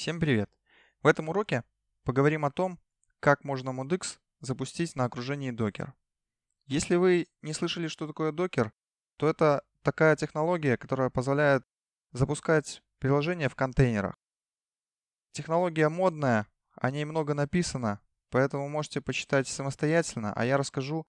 Всем привет! В этом уроке поговорим о том, как можно Mudx запустить на окружении Docker. Если вы не слышали, что такое Docker, то это такая технология, которая позволяет запускать приложения в контейнерах. Технология модная, о ней много написано, поэтому можете почитать самостоятельно, а я расскажу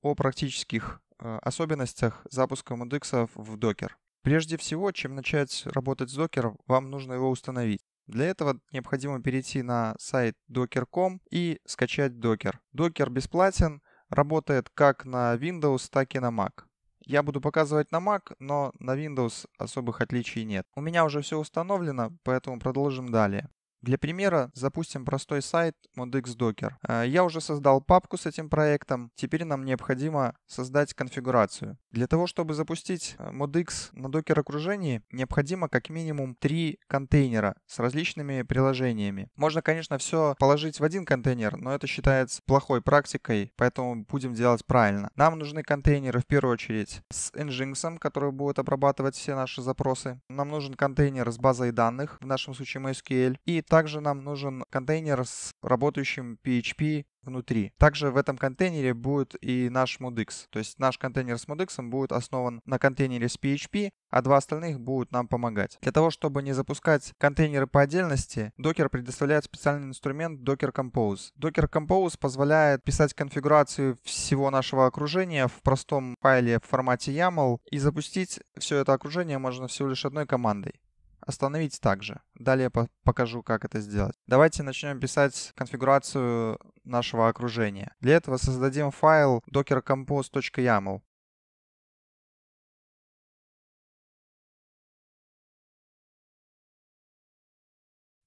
о практических э, особенностях запуска Mudx в Docker. Прежде всего, чем начать работать с Docker, вам нужно его установить. Для этого необходимо перейти на сайт docker.com и скачать Docker. Docker бесплатен, работает как на Windows, так и на Mac. Я буду показывать на Mac, но на Windows особых отличий нет. У меня уже все установлено, поэтому продолжим далее. Для примера запустим простой сайт Modix Docker. Э, я уже создал папку с этим проектом, теперь нам необходимо создать конфигурацию. Для того, чтобы запустить э, Modix на Docker окружении, необходимо как минимум три контейнера с различными приложениями. Можно, конечно, все положить в один контейнер, но это считается плохой практикой, поэтому будем делать правильно. Нам нужны контейнеры в первую очередь с Nginx, который будет обрабатывать все наши запросы. Нам нужен контейнер с базой данных, в нашем случае MySQL, и также нам нужен контейнер с работающим PHP внутри. Также в этом контейнере будет и наш ModX. То есть наш контейнер с ModX будет основан на контейнере с PHP, а два остальных будут нам помогать. Для того, чтобы не запускать контейнеры по отдельности, Docker предоставляет специальный инструмент Docker Compose. Docker Compose позволяет писать конфигурацию всего нашего окружения в простом файле в формате YAML и запустить все это окружение можно всего лишь одной командой остановить также. Далее покажу, как это сделать. Давайте начнем писать конфигурацию нашего окружения. Для этого создадим файл docker-compose.yaml.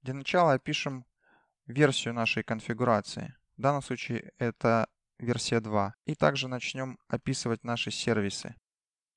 Для начала пишем версию нашей конфигурации. В данном случае это версия 2. И также начнем описывать наши сервисы.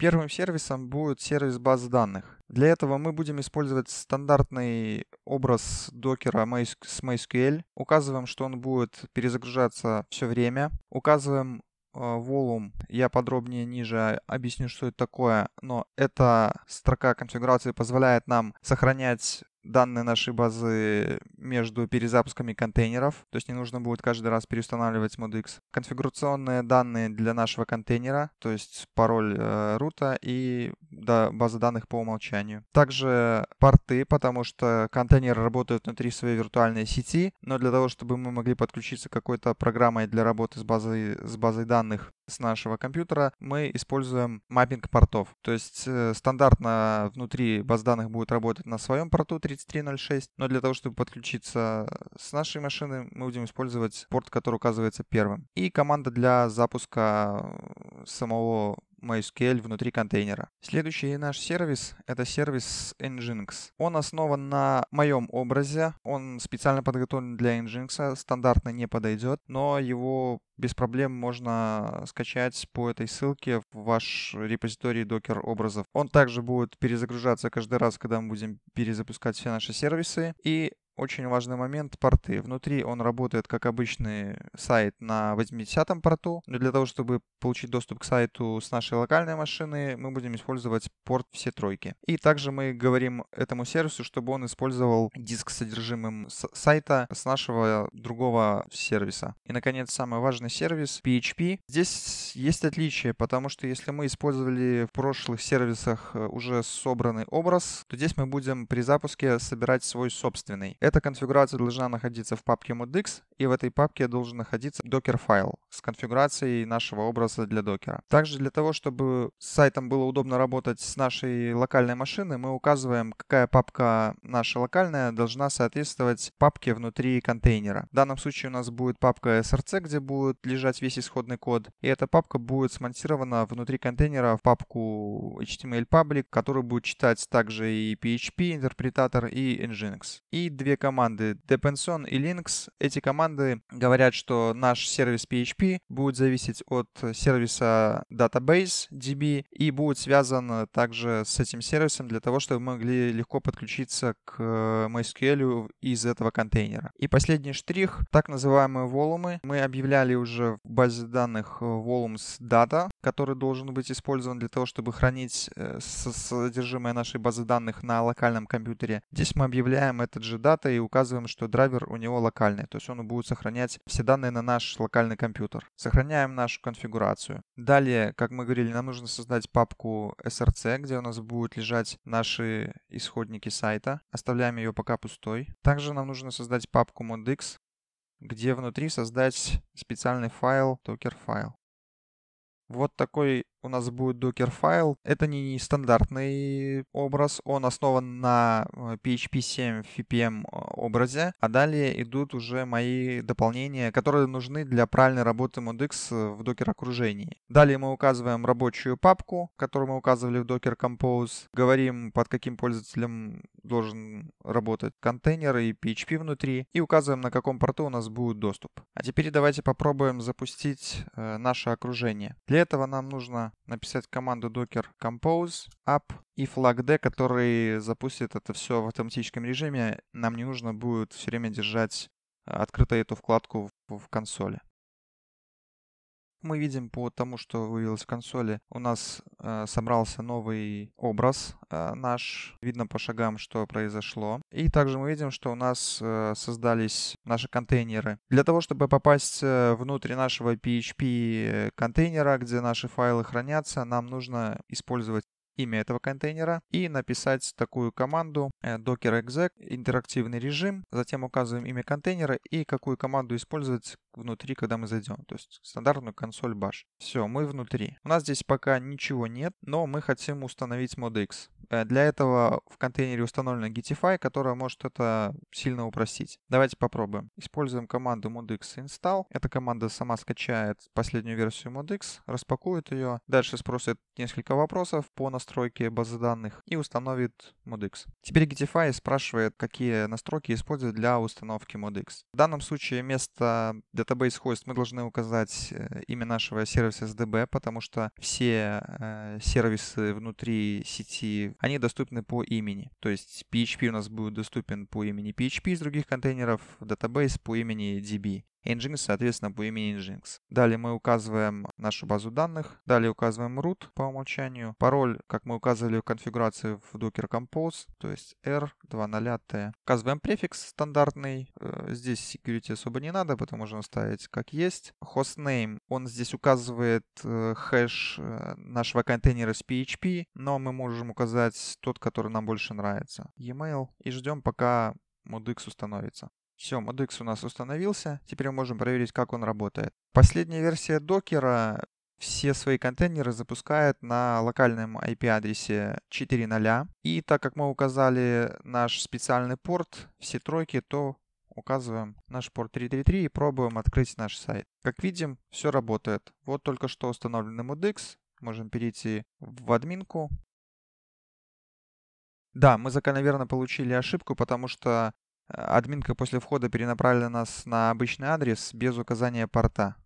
Первым сервисом будет сервис баз данных. Для этого мы будем использовать стандартный образ докера с MySQL. Указываем, что он будет перезагружаться все время. Указываем Volume э, я подробнее ниже объясню, что это такое, но эта строка конфигурации позволяет нам сохранять данные нашей базы между перезапусками контейнеров, то есть не нужно будет каждый раз переустанавливать ModX. Конфигурационные данные для нашего контейнера, то есть пароль э, рута и да, база данных по умолчанию. Также порты, потому что контейнеры работают внутри своей виртуальной сети, но для того, чтобы мы могли подключиться к какой-то программой для работы с базой, с базой данных с нашего компьютера, мы используем маппинг портов. То есть э, стандартно внутри баз данных будет работать на своем порту 30 3306. Но для того, чтобы подключиться э, с нашей машины, мы будем использовать порт, который указывается первым. И команда для запуска э, самого MySQL внутри контейнера. Следующий наш сервис — это сервис Nginx. Он основан на моем образе, он специально подготовлен для Nginx, стандартно не подойдет, но его без проблем можно скачать по этой ссылке в ваш репозиторий докер образов. Он также будет перезагружаться каждый раз, когда мы будем перезапускать все наши сервисы. И очень важный момент — порты. Внутри он работает как обычный сайт на 80-м порту. Но для того, чтобы получить доступ к сайту с нашей локальной машины, мы будем использовать порт все тройки. И также мы говорим этому сервису, чтобы он использовал диск с содержимым сайта с нашего другого сервиса. И, наконец, самый важный сервис — PHP. Здесь есть отличие, потому что если мы использовали в прошлых сервисах э, уже собранный образ, то здесь мы будем при запуске собирать свой собственный. Эта конфигурация должна находиться в папке ModX, и в этой папке должен находиться докер-файл с конфигурацией нашего образа для докера. Также для того, чтобы с сайтом было удобно работать с нашей локальной машины, мы указываем, какая папка наша локальная должна соответствовать папке внутри контейнера. В данном случае у нас будет папка src, где будет лежать весь исходный код, и эта папка будет смонтирована внутри контейнера в папку HTML public, который будет читать также и PHP интерпретатор и Nginx. И две команды Depenson и Linux. Эти команды говорят, что наш сервис PHP будет зависеть от сервиса Database DB и будет связан также с этим сервисом для того, чтобы мы могли легко подключиться к э, MySQL из этого контейнера. И последний штрих, так называемые волумы. Мы объявляли уже в базе данных volumes э, data, который должен быть использован для того, чтобы хранить э, содержимое нашей базы данных на локальном компьютере. Здесь мы объявляем этот же дата контакта и указываем, что драйвер у него локальный, то есть он будет сохранять все данные на наш локальный компьютер. Сохраняем нашу конфигурацию. Далее, как мы говорили, нам нужно создать папку src, где у нас будут лежать наши исходники сайта. Оставляем ее пока пустой. Также нам нужно создать папку modx, где внутри создать специальный файл, токер файл. Вот такой у нас будет Docker файл. Это не стандартный образ, он основан на PHP 7 FPM образе, а далее идут уже мои дополнения, которые нужны для правильной работы ModX э, в Docker окружении. Далее мы указываем рабочую папку, которую мы указывали в Docker Compose, говорим под каким пользователем должен работать контейнер и PHP внутри, и указываем на каком порту у нас будет доступ. А теперь давайте попробуем запустить э, наше окружение. Для этого нам нужно написать команду docker compose up и флаг d, который запустит это все в автоматическом режиме. Нам не нужно будет все время держать э, открытой эту вкладку в консоли. Мы видим по тому, что вывелось в консоли, у нас э, собрался новый образ э, наш. Видно по шагам, что произошло. И также мы видим, что у нас э, создались наши контейнеры. Для того, чтобы попасть э, внутрь нашего PHP э, контейнера, где наши файлы хранятся, нам нужно использовать имя этого контейнера и написать такую команду э, docker exec интерактивный режим, затем указываем имя контейнера и какую команду использовать внутри, когда мы зайдем. То есть стандартную консоль Bash. Все, мы внутри. У нас здесь пока ничего нет, но мы хотим установить ModX. Э, для этого в контейнере установлена Gitify, которая может это сильно упростить. Давайте попробуем. Используем команду modx install. Эта команда сама скачает последнюю версию modx, распакует ее. Дальше спросит несколько вопросов по настройке базы данных и установит modx. Теперь Gitify спрашивает, какие настройки использовать для установки modx. В данном случае место для ДБ исходит, мы должны указать э, имя нашего сервиса SDB, потому что все э, сервисы внутри сети, они доступны по имени. То есть PHP у нас будет доступен по имени PHP из других контейнеров, database по имени DB. Nginx, соответственно, по имени Nginx. Далее мы указываем нашу базу данных. Далее указываем root по умолчанию. Пароль, как мы указывали в конфигурации в Docker Compose, то есть R20T. Указываем префикс стандартный. Э, здесь security особо не надо, потому можно ставить как есть. Hostname, он здесь указывает э, хэш э, нашего контейнера с PHP, но мы можем указать тот, который нам больше нравится. E-mail. И ждем, пока Modix установится. Все, ModX у нас установился. Теперь мы можем проверить, как он работает. Последняя версия докера все свои контейнеры запускает на локальном IP-адресе 4.0. И так как мы указали наш специальный порт, все тройки, то указываем наш порт 333 и пробуем открыть наш сайт. Как видим, все работает. Вот только что установлен MUDX. Можем перейти в админку. Да, мы закономерно получили ошибку, потому что Админка после входа перенаправила нас на обычный адрес без указания порта.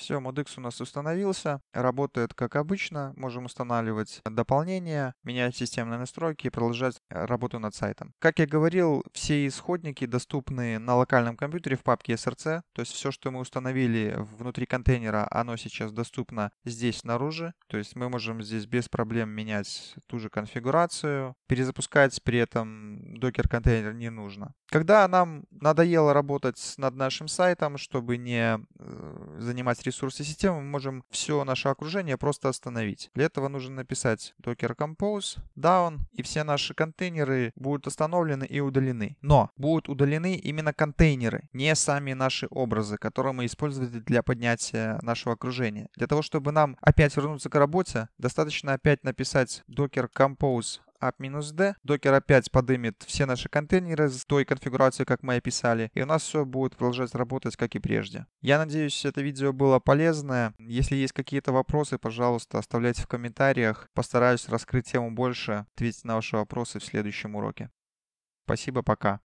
Все, Modix у нас установился, работает как обычно, можем устанавливать дополнения, менять системные настройки и продолжать э, работу над сайтом. Как я говорил, все исходники доступны на локальном компьютере в папке SRC, то есть все, что мы установили внутри контейнера, оно сейчас доступно здесь снаружи, то есть мы можем здесь без проблем менять ту же конфигурацию, перезапускать при этом докер-контейнер не нужно. Когда нам надоело работать над нашим сайтом, чтобы не э, занимать ресурсы системы, мы можем все наше окружение просто остановить. Для этого нужно написать docker compose down, и все наши контейнеры будут остановлены и удалены. Но будут удалены именно контейнеры, не сами наши образы, которые мы использовали для поднятия нашего окружения. Для того, чтобы нам опять вернуться к работе, достаточно опять написать docker compose app минус D. Докер опять подымет все наши контейнеры с той конфигурацией, как мы описали. И у нас все будет продолжать работать, как и прежде. Я надеюсь, это видео было полезное. Если есть какие-то вопросы, пожалуйста, оставляйте в комментариях. Постараюсь раскрыть тему больше, ответить на ваши вопросы в следующем уроке. Спасибо, пока.